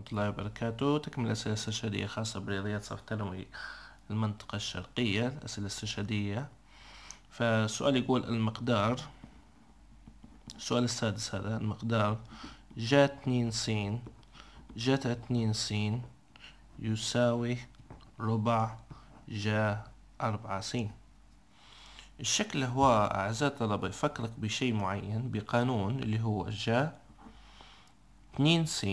ورحمة الله وبركاته تكمل أسئلة استشهادية خاصة برياضيات صف ثانوي المنطقة الشرقية أسئلة استشهادية فالسؤال يقول المقدار السؤال السادس هذا المقدار جا اتنين س جتا اتنين س يساوي ربع جا أربعة س الشكل هو أعزائي الطلبة يفكرك بشيء معين بقانون اللي هو جا اتنين س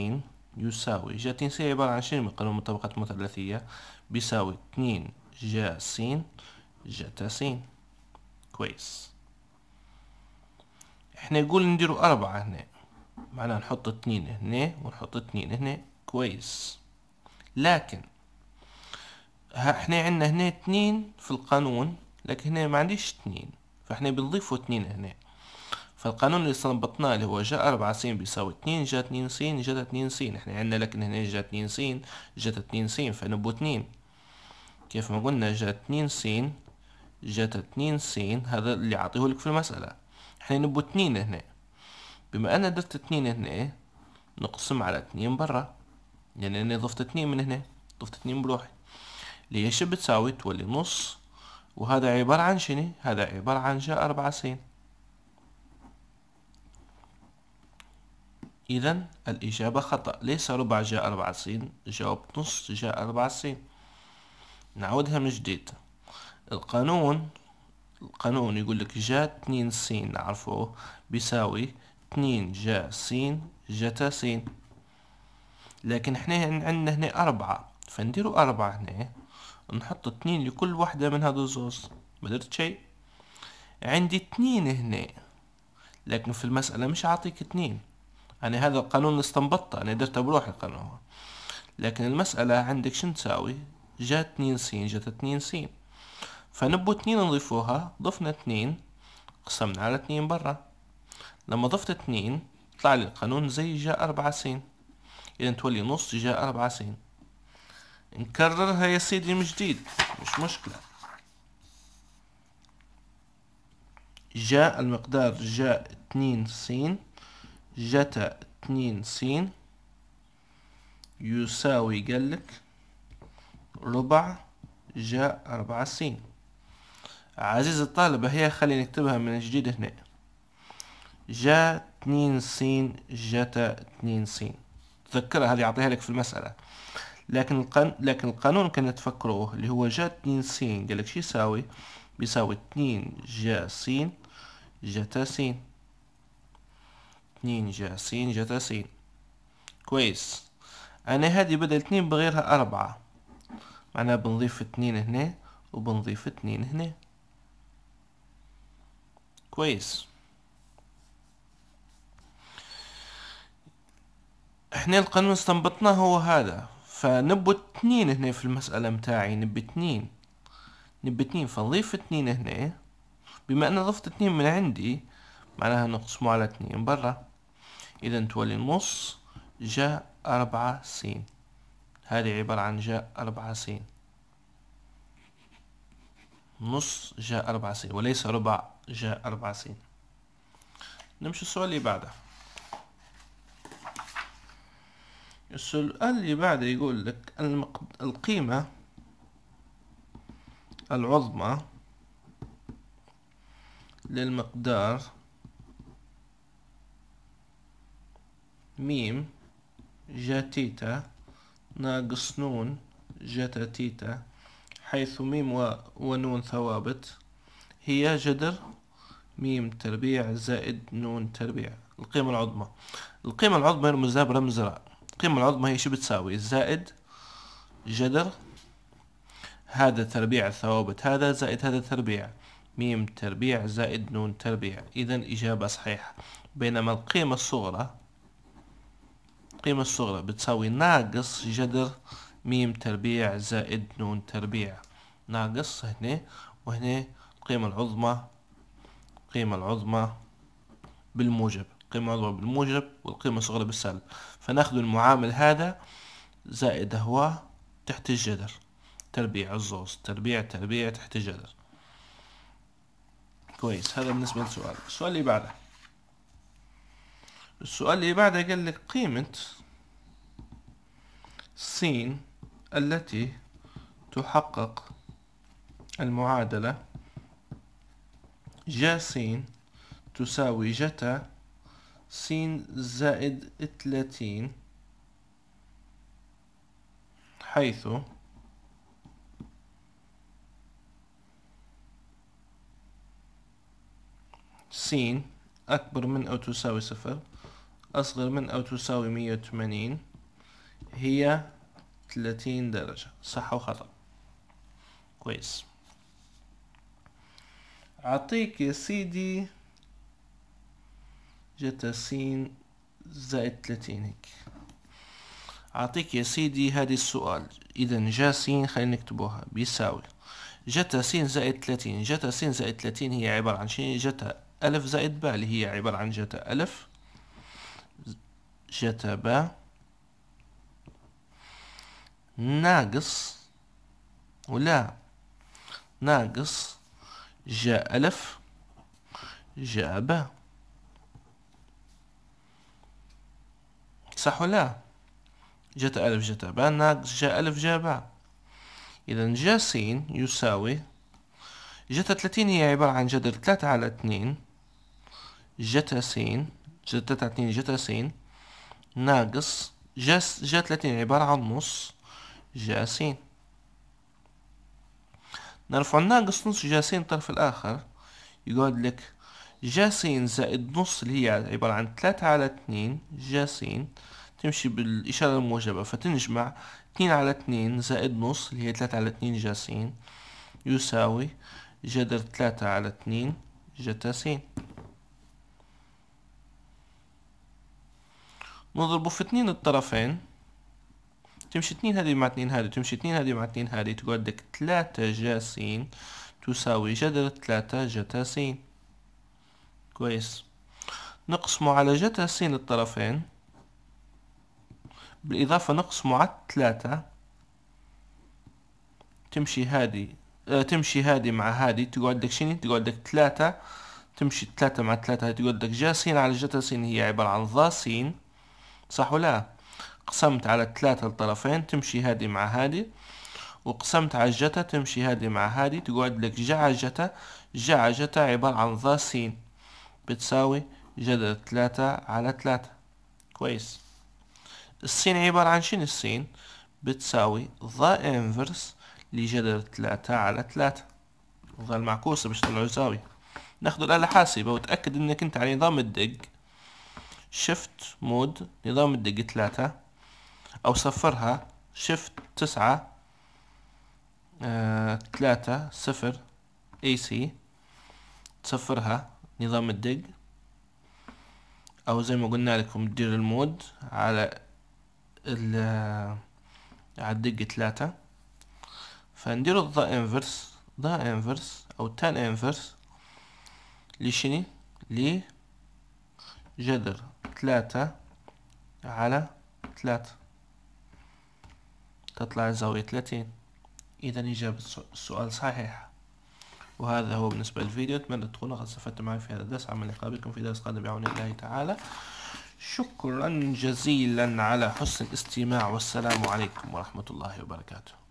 يساوي جا ت س هي عبارة عن شنو من من المطابقات مثلثية بيساوي اتنين جا س جتا س كويس احنا نقول نديرو أربعة هنا معناها نحط اتنين هنا ونحط اتنين هنا كويس لكن احنا عندنا هنا اتنين في القانون لكن هنا ما عنديش اتنين فاحنا بنضيفوا اتنين هنا فالقانون اللي استنبطناه اللي هو جا 4 س بيساوي 2 جا 2 س جا 2 س احنا عندنا لكن هنا جا 2 س جا 2 س فنبو 2 كيف ما قلنا جا 2 س جا 2 س هذا اللي عطيه لك في المسألة احنا نبو 2 هنا بما أنا درت 2 هنا نقسم على 2 برا لأن يعني أنا ضفت 2 من هنا ضفت 2 بروحي اللي هي شو بتساوي تولي نص وهذا عبارة عن شنو هذا عبارة عن جا أربعة سين إذا الإجابة خطأ ليس ربع جاء أربعة سين جواب نص جاء أربعة سين نعودها من جديد القانون القانون يقول لك جاء اتنين سين نعرفوه بيساوي اتنين جاء سين جتا سين لكن احنا يعني عندنا هنا أربعة فنديرو أربعة هنا نحط اتنين لكل واحدة من هذو زوز ما درت شي عندي اتنين هنا لكن في المسألة مش عاطيك اتنين يعني هذا القانون اللي استنبطته أنا درته بروحي القانون هو لكن المسألة عندك شن تساوي جات اتنين سين جات اتنين سين فنبو اتنين نضيفوها ضفنا اتنين قسمنا على اتنين برا لما ضفت اتنين طلع لي القانون زي جا أربعة سين إذا تولي نص جا أربعة سين نكررها يا سيدي من جديد مش مشكلة جاء المقدار جاء اتنين سين جتا اتنين سين يساوي قالك ربع جا أربعة سين عزيزي الطالب هي خلي نكتبها من جديد هنا جا اتنين سين جتا اتنين سين تذكرها هذه أعطيها لك في المسألة لكن القن... لكن القانون كان تفكروه اللي هو جا اتنين سين قالك شو يساوي بيساوي اتنين جا سين جتا سين جا سين جتا سين كويس انا هادي بدل اتنين بغيرها اربعة معناها بنضيف اتنين هنا وبنضيف اتنين هنا كويس احنا القانون استنبطناه هو هذا فنبو اتنين هنا في المسألة متاعي نبي اتنين نبي اتنين فنضيف اتنين هنا بما ان ضفت اتنين من عندي معناها نقسمه على اتنين برا إذا تولي نص جاء أربعة س هذه عبارة عن جاء أربعة س نص جاء أربعة س وليس ربع جاء أربعة س نمشي السؤال اللي بعده السؤال اللي بعده يقول لك القيمة العظمى للمقدار ميم جا تيتا ناقص نون جتا تيتا حيث ميم و ونون ثوابت هي جدر ميم تربيع زائد نون تربيع القيمة العظمى القيمة العظمى يرمز لها برمز راء القيمة العظمى هي شو بتساوي زائد جدر هذا تربيع ثوابت هذا زائد هذا تربيع ميم تربيع زائد نون تربيع إذا إجابة صحيحة بينما القيمة الصغرى القيمة الصغرى بتساوي ناقص جذر ميم تربيع زائد نون تربيع ناقص هنا وهنا القيمة العظمى القيمة العظمى بالموجب القيمة العظمى بالموجب والقيمة الصغرى بالسالب فناخذ المعامل هذا زائد هو تحت الجذر تربيع الزوز تربيع تربيع تحت الجذر كويس هذا بالنسبة للسؤال السؤال اللي بعده السؤال اللي بعده قال لك قيمة س التي تحقق المعادلة جا س تساوي جتا س زائد ثلاثين حيث س أكبر من أو تساوي صفر أصغر من أو تساوي مية وثمانين هي ثلاثين درجة صح أو خطأ كويس أعطيك يا سيدي جتا سين زائد ثلاثين هيك أعطيك يا سيدي هذا السؤال إذا جا سين خلينا نكتبوها بيساوي جتا سين زائد ثلاثين جتا سين زائد ثلاثين هي عبارة عن شنو جتا ألف زائد باء اللي هي عبارة عن جتا ألف جتب ناقص ولا ناقص جاء ألف جاء باء صح ولا جت ألف جت باء ناقص جاء ألف جاء باء إذا جا سين يساوي جتا تلاتين هي عبارة عن جذر تلاتة على اتنين جتا سين تلاتة على اتنين جا تسعين ناقص جا جا تلاتين يعني عبارة عن نص جا سين نرفع الناقص نص جا سين الطرف الآخر يقعد لك جا سين زائد نص اللي هي عبارة عن تلاتة على اتنين جا سين تمشي بالإشارة الموجبة فتنجمع اتنين على اتنين زائد نص اللي هي تلاتة على اتنين جا سين يساوي جذر تلاتة على اتنين جتا سين نضربو في اتنين الطرفين تمشي اتنين هذه مع اتنين هذه تمشي اتنين هذه مع اتنين هذه تقعد ثلاثة تلاتة س تساوي جذر تلاتة سين كويس نقسمه على جتا سين الطرفين بالإضافة نقسمه على ثلاثة تمشي هذه اه تمشي هذه مع هذه تقعد لك شنو تقعد لك تلاتة تمشي تلاتة مع تلاتة تقعد جا سين على جتا سين هي عبارة عن ظا سين صح ولا قسمت على الثلاثة الطرفين تمشي هادي مع هادي وقسمت على الجتا تمشي هادي مع هادي تقعد لك جعجتة جتة عبارة عن ظا سين بتساوي جذر ثلاثة على ثلاثة كويس السين عبارة عن شنو السين بتساوي ظا انفرس لجذر ثلاثة على ثلاثة ظل المعكوسة باش تطلعوا زاوية ناخدوا الآلة حاسبة وتأكد انك انت على نظام الدق شيفت مود نظام الدقة ثلاثة أو صفرها شيفت تسعة ثلاثة آه، صفر اي سي تصفرها نظام الدق أو زي ما قلنا لكم تدير المود على ال آه، على الدقة ثلاثة فنديرو ضا انفرس ضا انفرس أو تان انفرس لشني ليه جذر ثلاثة على ثلاثة تطلع الزاوية ثلاثين إذا إجابة السؤال صحيحة وهذا هو بالنسبة للفيديو أتمنى تكونوا قد استفدتم معي في هذا الدرس عمل بكم في درس قادم بعون الله تعالى شكرا جزيلا على حسن الاستماع والسلام عليكم ورحمة الله وبركاته